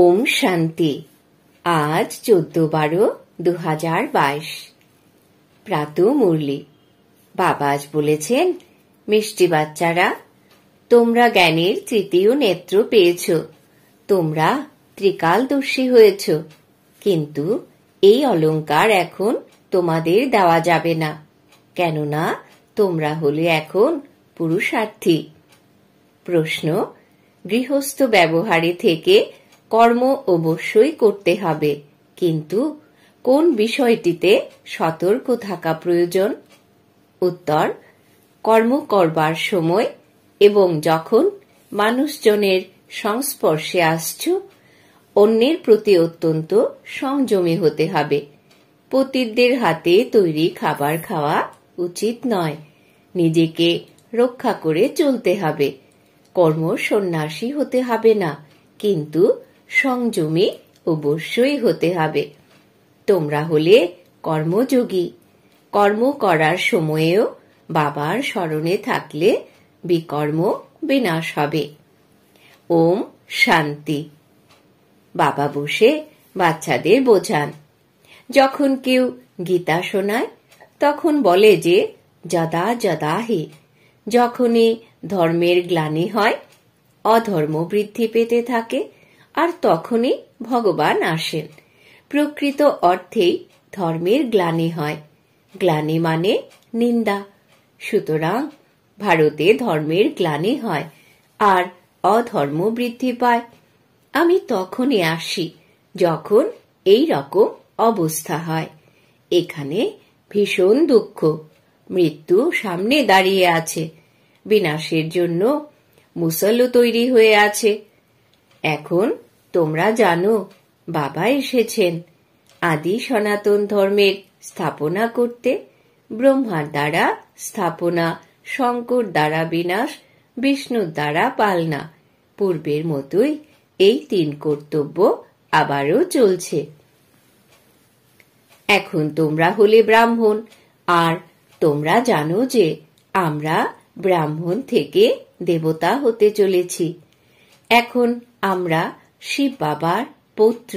ওম শান্তি আজ চোদ্দ বারো দু হাজার বাইশ প্রাত মুরলি বাবা আজ বলেছেন মিষ্টি বাচ্চারা তোমরা জ্ঞানের তৃতীয় নেত্র পেয়েছ তোমরা ত্রিকালদর্শী হয়েছ কিন্তু এই অলঙ্কার এখন তোমাদের দেওয়া যাবে না কেননা তোমরা হলে এখন পুরুষার্থী প্রশ্ন গৃহস্থ ব্যবহারে থেকে কর্ম অবশ্যই করতে হবে কিন্তু কোন বিষয়টিতে সতর্ক থাকা প্রয়োজন উত্তর কর্ম করবার সময় এবং যখন মানুষজনের সংস্পর্শে আসছ অন্যের প্রতি অত্যন্ত সংযমী হতে হবে পতিতদের হাতে তৈরি খাবার খাওয়া উচিত নয় নিজেকে রক্ষা করে চলতে হবে কর্ম সন্ন্যাসী হতে হবে না কিন্তু সংযমে অবশ্যই হতে হবে তোমরা হলে কর্মযোগী কর্ম করার সময়েও বাবার স্মরণে থাকলে বিকর্ম বিনাশ হবে ওম শান্তি বাবা বসে বাচ্চাদের বোঝান যখন কেউ গীতা শোনায় তখন বলে যে যদা যদা হে যখনই ধর্মের গ্লানি হয় অধর্ম বৃদ্ধি পেতে থাকে আর তখনই ভগবান আসেন প্রকৃত অর্থেই ধর্মের গ্লানি হয় গ্লানি মানে নিন্দা সুতরাং ভারতে ধর্মের গ্লানি হয় আর অধর্ম বৃদ্ধি পায় আমি তখনই আসি যখন এই রকম অবস্থা হয় এখানে ভীষণ দুঃখ মৃত্যু সামনে দাঁড়িয়ে আছে বিনাশের জন্য মুসলও তৈরি হয়ে আছে এখন তোমরা জানো বাবা এসেছেন আদি সনাতন ধর্মের স্থাপনা করতে ব্রহ্মার দ্বারা স্থাপনা শঙ্কর দ্বারা বিনাশ বিষ্ণুর দ্বারা পালনা পূর্বের মতোই এই তিন কর্তব্য আবারও চলছে এখন তোমরা হলে ব্রাহ্মণ আর তোমরা জানো যে আমরা ব্রাহ্মণ থেকে দেবতা হতে চলেছি এখন আমরা শিব বাবার পুত্র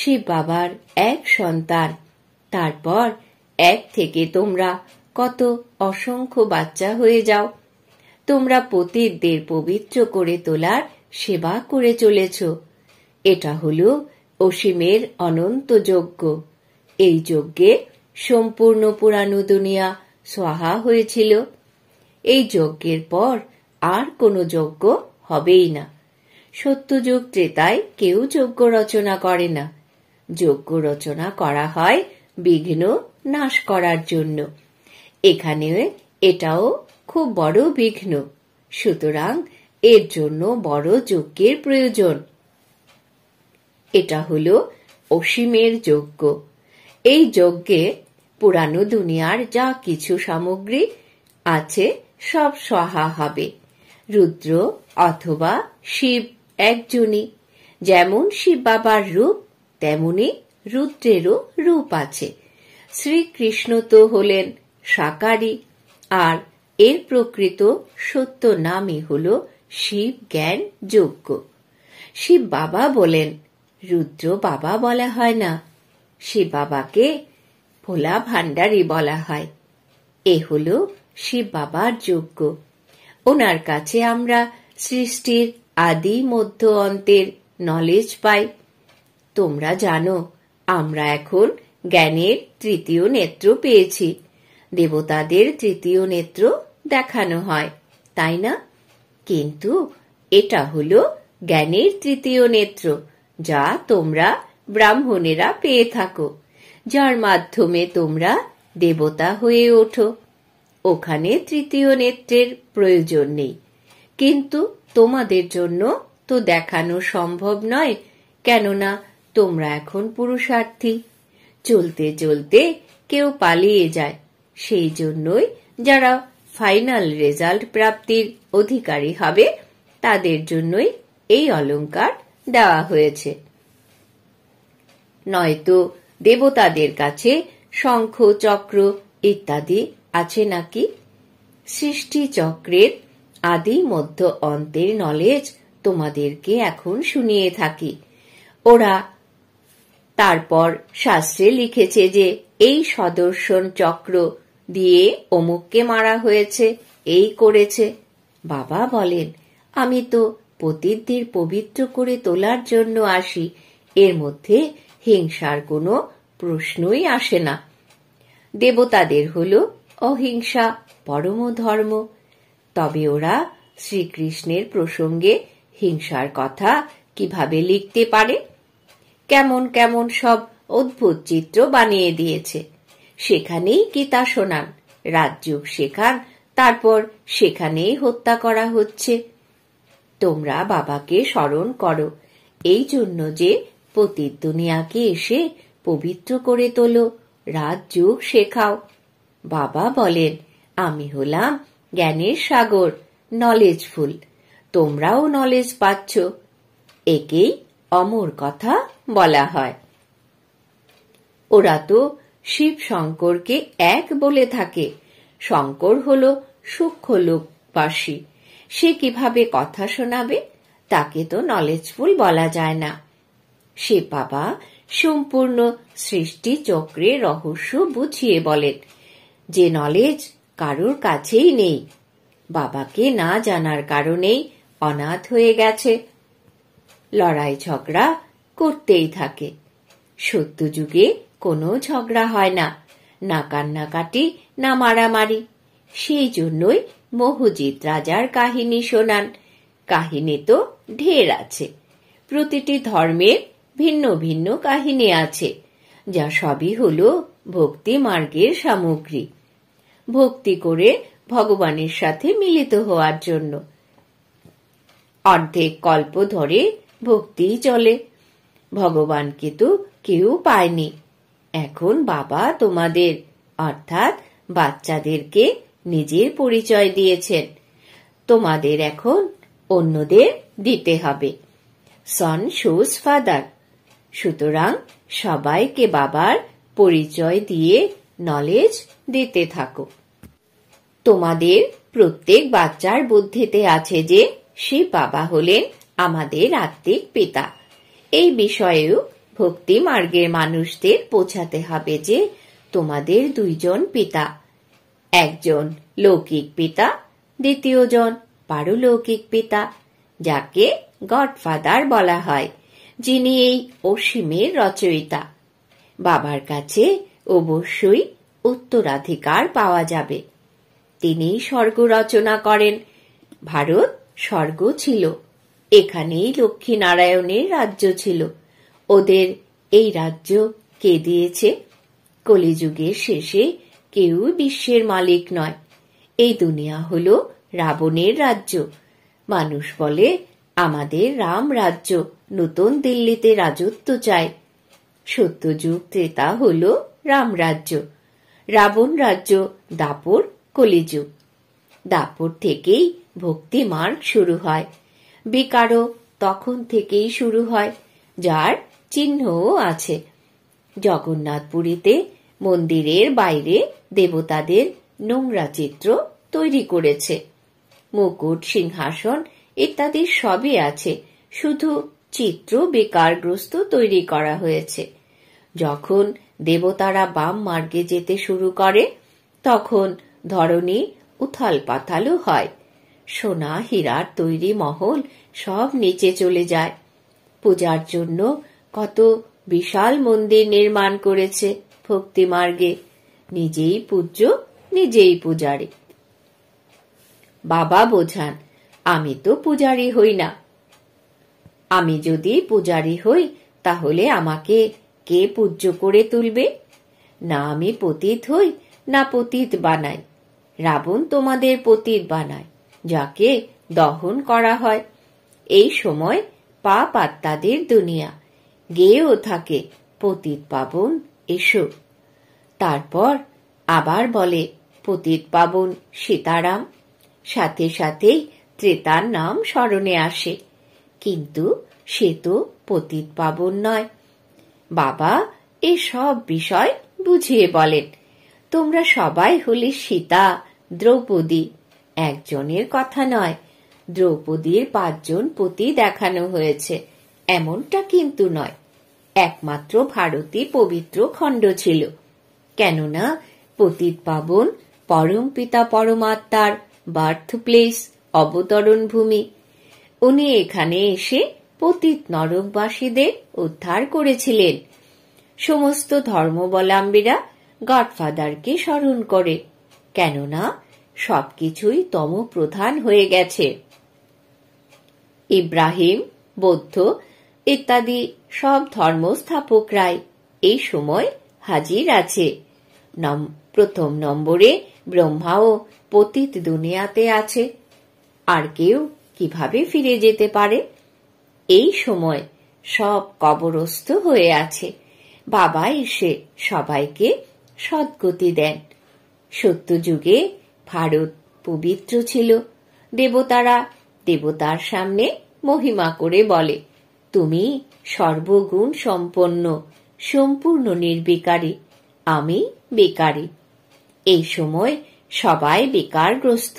শিব বাবার এক সন্তান তারপর এক থেকে তোমরা কত অসংখ্য বাচ্চা হয়ে যাও তোমরা পতিতদের পবিত্র করে তোলার সেবা করে চলেছ এটা হল অসীমের অনন্ত যজ্ঞ এই যজ্ঞে সম্পূর্ণ পুরানো দুনিয়া সোহা হয়েছিল এই যজ্ঞের পর আর কোনো যজ্ঞ হবেই না সত্যযুগ ত্রেতায় কেউ যজ্ঞ রচনা করে না যজ্ঞ রচনা করা হয় বিঘ্ন নাশ করার জন্য এখানে এটাও খুব বড় বিঘ্ন সুতরাং এর জন্য বড় যজ্ঞের প্রয়োজন এটা হল অসীমের যজ্ঞ এই যজ্ঞে পুরানো দুনিয়ার যা কিছু সামগ্রী আছে সব সহা হবে রুদ্র অথবা শিব একজনই যেমন শিব বাবার রূপ তেমনি রুদ্রেরও রূপ আছে শ্রীকৃষ্ণ তো হলেন সাকারী আর এর প্রকৃত সত্য নামই হল শিব জ্ঞান যোগ্য শিব বাবা বলেন রুদ্র বাবা বলা হয় না শিব বাবাকে ভোলা ভান্ডারি বলা হয় এ হল শিব বাবার যোগ্য ওনার কাছে আমরা সৃষ্টির আদি মধ্য অন্তের নলেজ পাই তোমরা জানো আমরা এখন জ্ঞানের তৃতীয় নেত্র পেয়েছি দেবতাদের তৃতীয় নেত্র দেখানো হয় তাই না কিন্তু এটা হল জ্ঞানের তৃতীয় নেত্র যা তোমরা ব্রাহ্মণেরা পেয়ে থাকো যার মাধ্যমে তোমরা দেবতা হয়ে ওঠো ওখানে তৃতীয় নেত্রের প্রয়োজন নেই কিন্তু তোমাদের জন্য তো দেখানো সম্ভব নয় কেননা তোমরা এখন পুরুষার্থী চলতে চলতে কেউ পালিয়ে যায় সেই জন্যই যারা ফাইনাল রেজাল্ট প্রাপ্তির অধিকারী হবে তাদের জন্যই এই অলঙ্কার দেওয়া হয়েছে নয়তো দেবতাদের কাছে শঙ্খ চক্র ইত্যাদি আছে নাকি সৃষ্টিচক্রের আদি মধ্য অন্তের নলেজ তোমাদেরকে এখন শুনিয়ে থাকি ওরা তারপর শাস্ত্রে লিখেছে যে এই সদর্শন চক্র দিয়ে অমুককে মারা হয়েছে এই করেছে বাবা বলেন আমি তো পতিদ্ধির পবিত্র করে তোলার জন্য আসি এর মধ্যে হিংসার কোনো প্রশ্নই আসে না দেবতাদের হল অহিংসা পরম ধর্ম তবে ওরা শ্রীকৃষ্ণের প্রসঙ্গে হিংসার কথা কিভাবে লিখতে পারে কেমন কেমন সব অদ্ভুত চিত্র বানিয়ে দিয়েছে সেখানেই গীতা শোনান রাজযোগ শেখান তারপর সেখানেই হত্যা করা হচ্ছে তোমরা বাবাকে স্মরণ করো এই জন্য যে পতির দুনিয়াকে এসে পবিত্র করে তোলো রাজযোগ শেখাও বাবা বলেন আমি হলাম জ্ঞানের সাগর নলেজফুল তোমরাও নলেজ পাচ্ছ একেই অমর কথা বলা হয় ওরা তো শিব শঙ্করকে এক বলে থাকে শঙ্কর হল সূক্ষ্ম লোকবাসী সে কিভাবে কথা শোনাবে তাকে তো নলেজফুল বলা যায় না সে বাবা সম্পূর্ণ সৃষ্টি চক্রের রহস্য বুঝিয়ে বলেন যে নলেজ কারুর কাছেই নেই বাবাকে না জানার কারণেই অনাথ হয়ে গেছে লড়াই ঝগড়া করতেই থাকে সত্য যুগে কোনো ঝগড়া হয় না না কান্নাকাটি না মারামারি সেই জন্যই মহজিৎ রাজার কাহিনী শোনান কাহিনী তো ঢের আছে প্রতিটি ধর্মের ভিন্ন ভিন্ন কাহিনী আছে যা সবই হল ভক্তি মার্গের সামগ্রী ভক্তি করে ভগবানের সাথে মিলিত হওয়ার জন্য অর্ধেক কল্প ধরে ভক্তি চলে ভগবানকে তো কেউ পায়নি এখন বাবা তোমাদের অর্থাৎ বাচ্চাদেরকে নিজের পরিচয় দিয়েছেন তোমাদের এখন অন্যদের দিতে হবে সন শোজ ফাদার সুতরাং সবাইকে বাবার পরিচয় দিয়ে নলেজ দিতে থাকো তোমাদের প্রত্যেক বাচ্চার বুদ্ধিতে আছে যে সে বাবা হলেন আমাদের আত্মিক পিতা এই বিষয়েও ভক্তি মার্গের মানুষদের পৌঁছাতে হবে যে তোমাদের দুইজন পিতা একজন লৌকিক পিতা দ্বিতীয়জন পারলৌকিক পিতা যাকে গডফাদার বলা হয় যিনি এই অসীমের রচয়িতা বাবার কাছে অবশ্যই উত্তরাধিকার পাওয়া যাবে তিনি স্বর্গ রচনা করেন ভারত স্বর্গ ছিল এখানেই লক্ষ্মী নারায়ণের রাজ্য ছিল ওদের এই রাজ্য কে দিয়েছে কলিযুগের শেষে কেউ বিশ্বের মালিক নয় এই দুনিয়া হল রাবণের রাজ্য মানুষ বলে আমাদের রাম রাজ্য নতুন দিল্লিতে রাজত্ব চায় সত্যযুগ ত্রেতা হল রামরাজ্য রাবণ রাজ্য দাপর কলিযুগ দাপর থেকেই ভক্তি মার্গ শুরু হয় বিকারও তখন থেকেই শুরু হয় যার চিহ্নও আছে জগন্নাথপুরীতে মন্দিরের বাইরে দেবতাদের নোংরা চিত্র তৈরি করেছে মুকুট সিংহাসন ইত্যাদি সবই আছে শুধু চিত্র বেকারগ্রস্ত তৈরি করা হয়েছে যখন দেবতারা বাম মার্গে যেতে শুরু করে তখন ধরণী উথাল পাতালও হয় সোনা হীরার তৈরি মহল সব নিচে চলে যায় পূজার জন্য কত বিশাল মন্দির নির্মাণ করেছে ভক্তি মার্গে নিজেই পূজ্য নিজেই পূজারি বাবা বোঝান আমি তো পূজারি হই না আমি যদি পূজারি হই তাহলে আমাকে কে পূজ্য করে তুলবে না আমি পতিত হই না পতিত বানাই রাবণ তোমাদের পতীত বানায় যাকে দহন করা হয় এই সময় পা পাত্তাদের দুনিয়া গেয়েও থাকে পতীত পাবন এসো তারপর আবার বলে পতীত পাবন সীতারাম সাথে সাথেই ত্রেতার নাম স্মরণে আসে কিন্তু সে তো পতিত পাবন নয় বাবা এই সব বিষয় বুঝিয়ে বলেন তোমরা সবাই হলে সীতা দ্রৌপদী একজনের কথা নয় দ্রৌপদীর পাঁচজন পতি দেখানো হয়েছে এমনটা কিন্তু নয় একমাত্র ভারতী পবিত্র খণ্ড ছিল কেননা পতিত পাবন পরম পিতা পরমাত্মার বার্থ প্লেস অবতরণ ভূমি উনি এখানে এসে পতিত নরকবাসীদের উদ্ধার করেছিলেন সমস্ত ধর্মাবলম্বীরা গডফাদারকে স্মরণ করে কেননা সবকিছুই তম প্রধান হয়ে গেছে ইব্রাহিম বৌদ্ধ ইত্যাদি সব ধর্মস্থাপকরাই এই সময় হাজির আছে প্রথম নম্বরে ব্রহ্মাও পতীত পতিত দুনিয়াতে আছে আর কেউ কিভাবে ফিরে যেতে পারে এই সময় সব কবরস্থ হয়ে আছে বাবা এসে সবাইকে সদ্গতি দেন সত্যযুগে ভারত পবিত্র ছিল দেবতারা দেবতার সামনে মহিমা করে বলে তুমি সর্বগুণ সম্পন্ন সম্পূর্ণ নির্বিকারী আমি বেকারী এই সময় সবাই বেকারগ্রস্ত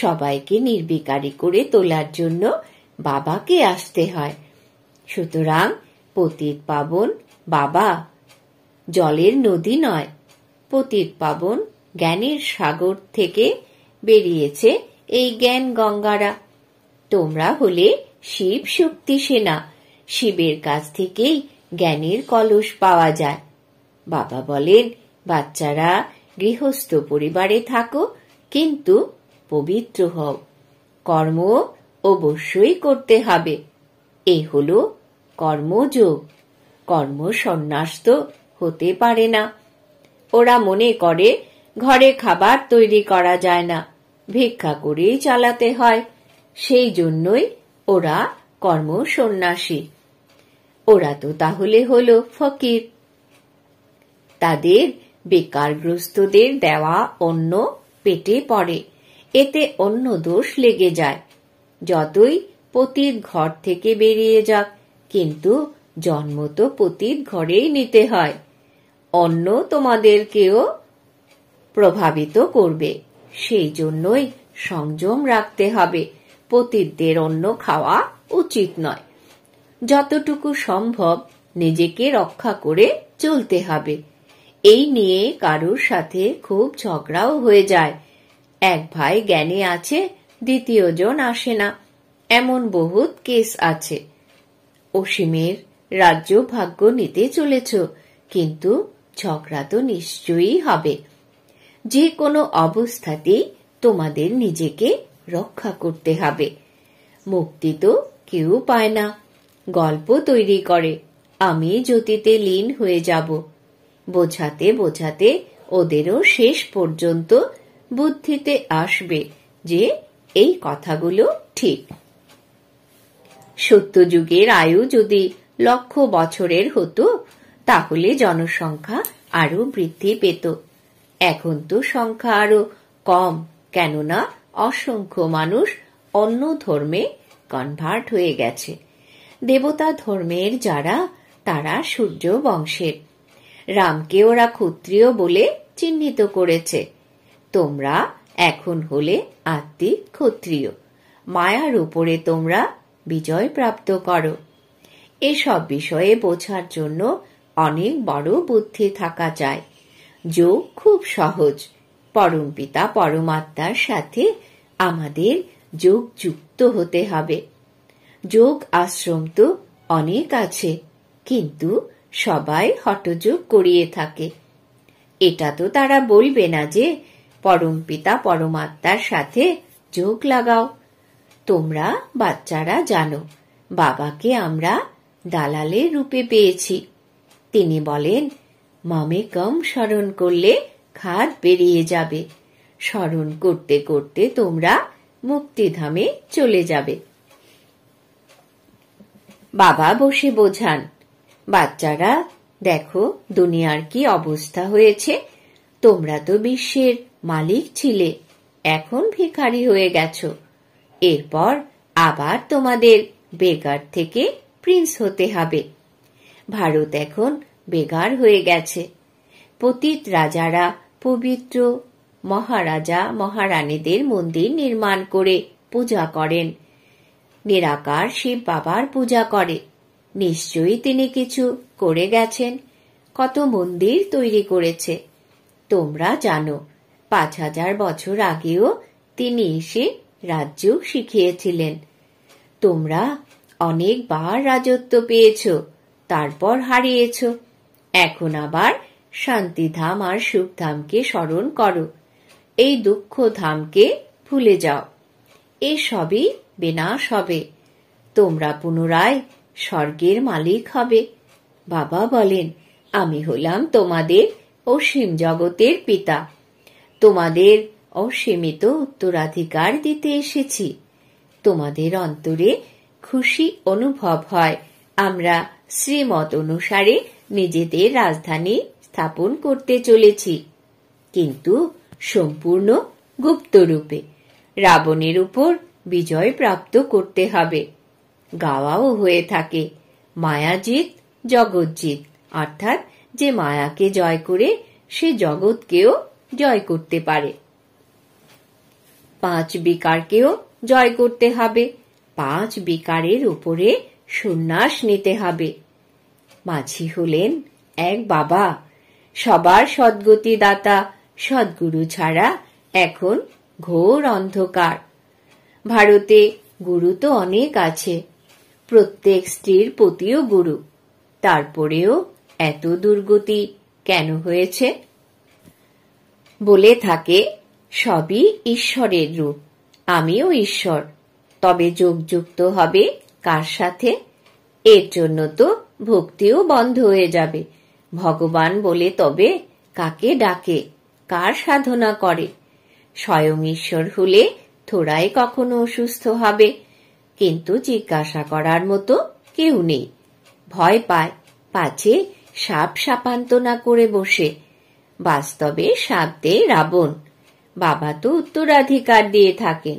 সবাইকে নির্বিকারী করে তোলার জন্য বাবাকে আসতে হয় সুতরাং পতিত পাবন বাবা জলের নদী নয় পতিত পাবন জ্ঞানের সাগর থেকে বেরিয়েছে এই জ্ঞান গঙ্গারা তোমরা হলে শিব শক্তি সেনা শিবের কাছ থেকেই জ্ঞানের কলস পাওয়া যায় বাবা বলেন বাচ্চারা গৃহস্থ পরিবারে থাকো কিন্তু পবিত্র হও কর্ম অবশ্যই করতে হবে এ হল কর্মযোগ কর্ম সন্ন্যাস তো হতে পারে না ওরা মনে করে ঘরে খাবার তৈরি করা যায় না ভিক্ষা করেই চালাতে হয় সেই জন্যই ওরা কর্ম সন্ন্যাসী ওরা তো তাহলে হল ফকির তাদের বেকারগ্রস্তদের দেওয়া অন্য পেটে পড়ে এতে অন্য দোষ লেগে যায় যতই পতিত ঘর থেকে বেরিয়ে যাক কিন্তু জন্ম তো পতিত ঘরেই নিতে হয় অন্য তোমাদেরকেও প্রভাবিত করবে সেই জন্যই সংযম রাখতে হবে পতিতদের অন্য খাওয়া উচিত নয় যতটুকু সম্ভব নিজেকে রক্ষা করে চলতে হবে এই নিয়ে কারোর সাথে খুব ঝগড়াও হয়ে যায় এক ভাই জ্ঞানে আছে দ্বিতীয়জন আসে না এমন বহুত কেস আছে অসীমের রাজ্য ভাগ্য নিতে চলেছ কিন্তু ঝগড়া তো নিশ্চয়ই হবে যে কোনো অবস্থাতেই তোমাদের নিজেকে রক্ষা করতে হবে মুক্তি তো কেউ পায় না গল্প তৈরি করে আমি জ্যোতিতে লীন হয়ে যাব বোঝাতে বোঝাতে ওদেরও শেষ পর্যন্ত বুদ্ধিতে আসবে যে এই কথাগুলো ঠিক সত্যযুগের আয়ু যদি লক্ষ বছরের হতো তাহলে জনসংখ্যা আরো বৃদ্ধি পেত এখন তো সংখ্যা আরো কম কেননা অসংখ্য মানুষ অন্য ধর্মে কনভার্ট হয়ে গেছে দেবতা ধর্মের যারা তারা সূর্য বংশের রামকে ওরা ক্ষত্রিয় বলে চিহ্নিত করেছে তোমরা এখন হলে আত্মী ক্ষত্রিয় মায়ার উপরে তোমরা বিজয় প্রাপ্ত করো এসব বিষয়ে বোঝার জন্য অনেক বড় বুদ্ধি থাকা যায় যোগ খুব সহজ পরমপিতা পরমাত্মার সাথে আমাদের যোগ যুক্ত হতে হবে যোগ আশ্রম তো অনেক আছে কিন্তু সবাই হটযোগ করিয়ে থাকে এটা তো তারা বলবে না যে পরম পিতা পরমাত্মার সাথে যোগ লাগাও তোমরা বাচ্চারা জানো বাবাকে আমরা দালালের রূপে পেয়েছি তিনি বলেন মামে কম স্মরণ করলে খাদ বেরিয়ে যাবে স্মরণ করতে করতে তোমরা মুক্তিধামে চলে যাবে বাবা বসে বোঝান বাচ্চারা দেখো দুনিয়ার কি অবস্থা হয়েছে তোমরা তো বিশ্বের মালিক ছিলে এখন ভিখারি হয়ে গেছ এরপর আবার তোমাদের বেকার থেকে প্রিন্স হতে হবে ভারত এখন বেকার হয়ে গেছে পতিত রাজারা পবিত্র মহারাজা মহারানীদের মন্দির নির্মাণ করে পূজা করেন নিরাকার শিব বাবার পূজা করে নিশ্চয়ই তিনি কিছু করে গেছেন কত মন্দির তৈরি করেছে তোমরা জানো পাঁচ হাজার বছর আগেও তিনি এসে রাজ্য শিখিয়েছিলেন তোমরা অনেকবার রাজত্ব পেয়েছ তারপর হারিয়েছ এখন আবার শান্তিধাম আর সুখধামকে স্মরণ করো এই দুঃখ ধামকে ভুলে যাও এসবই বিনাশ হবে তোমরা পুনরায় স্বর্গের মালিক হবে বাবা বলেন আমি হলাম তোমাদের অসীম জগতের পিতা তোমাদের অসীমিত উত্তরাধিকার দিতে এসেছি তোমাদের অন্তরে খুশি অনুভব হয় আমরা শ্রীমত অনুসারে নিজেদের রাজধানী স্থাপন করতে চলেছি কিন্তু সম্পূর্ণ গুপ্তরূপে রাবণের উপর বিজয় প্রাপ্ত করতে হবে গাওয়াও হয়ে থাকে মায়াজিৎ জগৎজিৎ অর্থাৎ যে মায়াকে জয় করে সে জগৎকেও জয় করতে পারে পাঁচ বেকারকেও জয় করতে হবে পাঁচ বেকারের উপরে সন্ন্যাস নিতে হবে মাঝি হলেন এক বাবা সবার সদ্গতি দাতা সদ্গুরু ছাড়া এখন ঘোর অন্ধকার ভারতে গুরু তো অনেক আছে প্রত্যেক স্ত্রীর পতিও গুরু তারপরেও এত দুর্গতি কেন হয়েছে বলে থাকে সবই ঈশ্বরের রূপ আমিও ঈশ্বর তবে যোগযুক্ত হবে কার সাথে এর জন্য তো ভক্তিও বন্ধ হয়ে যাবে ভগবান বলে তবে কাকে ডাকে কার সাধনা করে স্বয়ং ঈশ্বর হলে থোড়াই কখনো অসুস্থ হবে কিন্তু জিজ্ঞাসা করার মতো কেউ নেই ভয় পায় পাছে সাপ সাপান্ত না করে বসে বাস্তবে সাবদে রাবণ বাবা তো উত্তরাধিকার দিয়ে থাকেন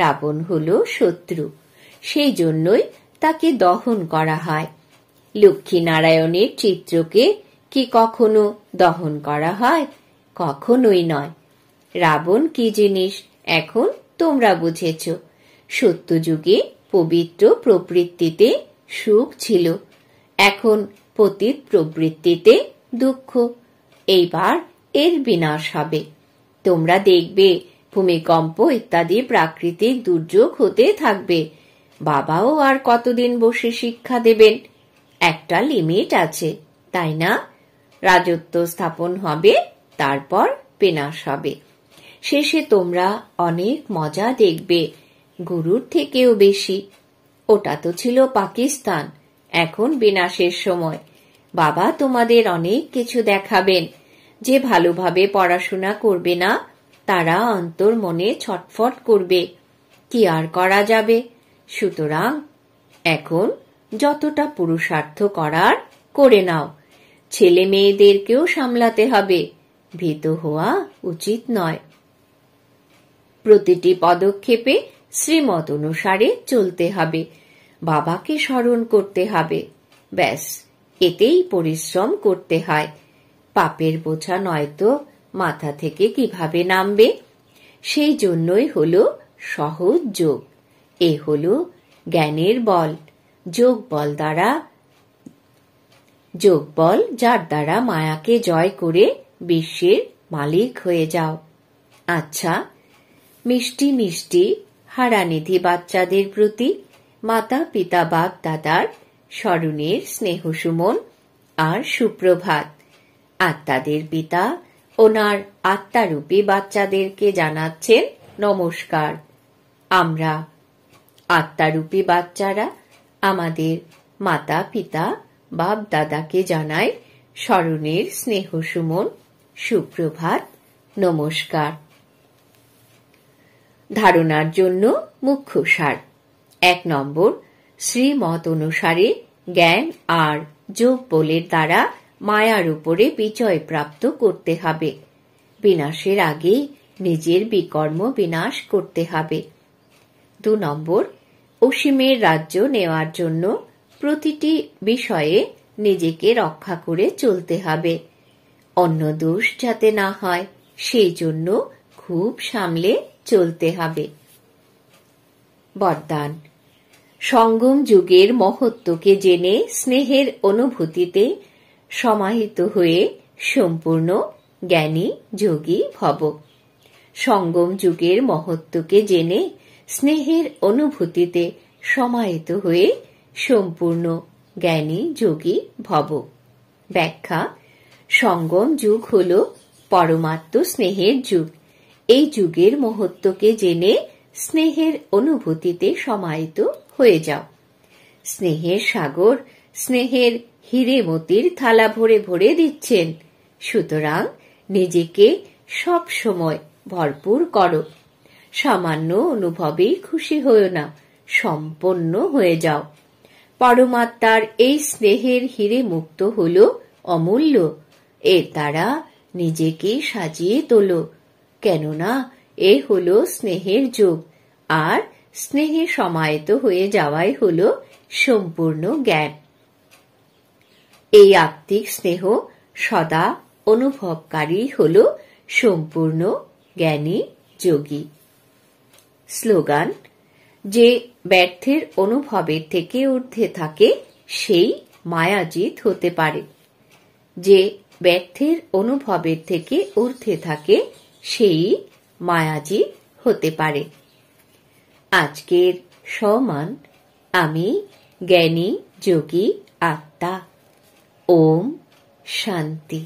রাবণ হল শত্রু সেই জন্যই তাকে দহন করা হয় লক্ষ্মীনারায়ণের চিত্রকে কি কখনো দহন করা হয় কখনোই নয় রাবণ কি জিনিস এখন তোমরা বুঝেছ সত্যযুগে পবিত্র প্রবৃত্তিতে সুখ ছিল এখন পতিত প্রবৃত্তিতে দুঃখ এইবার এর বিনাশ হবে তোমরা দেখবে ভূমিকম্প ইত্যাদি প্রাকৃতিক দুর্যোগ হতে থাকবে বাবাও আর কতদিন বসে শিক্ষা দেবেন একটা লিমিট আছে তাই না রাজত্ব স্থাপন হবে তারপর বিনাশ হবে শেষে তোমরা অনেক মজা দেখবে গুরুর থেকেও বেশি ওটা তো ছিল পাকিস্তান এখন বিনাশের সময় বাবা তোমাদের অনেক কিছু দেখাবেন যে ভালোভাবে পড়াশোনা করবে না তারা অন্তর মনে ছটফট করবে কি আর করা যাবে সুতরাং এখন যতটা পুরুষার্থ করার করে নাও ছেলে মেয়েদেরকেও সামলাতে হবে ভীত হওয়া উচিত নয় প্রতিটি পদক্ষেপে শ্রীমত অনুসারে চলতে হবে বাবাকে স্মরণ করতে হবে ব্যাস এতেই পরিশ্রম করতে হয় পাপের বোঝা নয়তো মাথা থেকে কিভাবে নামবে সেই জন্যই হল সহজ যোগ এ হল জ্ঞানের বল যোগ বল দ্বারা যোগ বল যার দ্বারা মায়াকে জয় করে বিশ্বের মালিক হয়ে যাও আচ্ছা মিষ্টি মিষ্টি হারানিধি বাচ্চাদের প্রতি মাতা পিতা বাপ দাদার স্মরণের স্নেহসুমন আর সুপ্রভাত আত্মাদের পিতা ওনার আত্মারূপী বাচ্চাদেরকে জানাচ্ছেন নমস্কার আমরা আত্মারূপী বাচ্চারা আমাদের মাতা পিতা বাপ দাদাকে জানাই স্মরণের স্নেহসুমন সুপ্রভাত নমস্কার ধারণার জন্য মুখ্য সার এক নম্বর শ্রীমত অনুসারে জ্ঞান আর যোগ বলের দ্বারা মায়ার উপরে বিজয় প্রাপ্ত করতে হবে বিনাশের আগে নিজের বিকর্ম বিনাশ করতে হবে দু নম্বর অসীমের রাজ্য নেওয়ার জন্য প্রতিটি বিষয়ে নিজেকে রক্ষা করে চলতে হবে অন্য দোষ যাতে না হয় সেই জন্য খুব সামলে চলতে হবে বরদান সঙ্গম যুগের মহত্বকে জেনে স্নেহের অনুভূতিতে সমাহিত হয়ে সম্পূর্ণ জ্ঞানী যোগী ভব সঙ্গম যুগের মহত্বকে জেনে স্নেহের অনুভূতিতে সমাহিত হয়ে সম্পূর্ণ জ্ঞানী যোগী ভব ব্যাখ্যা সঙ্গম যুগ হল পরমাত্ম স্নেহের যুগ এই যুগের মহত্বকে জেনে স্নেহের অনুভূতিতে সমাহিত হয়ে যাও স্নেহের সাগর স্নেহের হিরে মতির থালা ভরে ভরে দিচ্ছেন সুতরাং নিজেকে সব সময় ভরপুর করো সামান্য অনুভবেই খুশি হয়েও না সম্পন্ন হয়ে যাও পরমাত্মার এই স্নেহের হিরে মুক্ত হল অমূল্য এর দ্বারা নিজেকে সাজিয়ে তোলো কেননা এ হল স্নেহের যোগ আর স্নেহে সমায়িত হয়ে যাওয়াই হল সম্পূর্ণ জ্ঞান এই আত্মিক স্নেহ সদা অনুভবকারী হল সম্পূর্ণ জ্ঞানী যোগী স্লোগান যে ব্যর্থের অনুভবের থেকে ঊর্ধ্বে থাকে সেই মায়াজিত হতে পারে যে ব্যর্থের অনুভবের থেকে ঊর্ধ্বে থাকে সেই মায়াজি হতে পারে আজকের সমান আমি জ্ঞানী যোগী আত্মা ওম শান্তি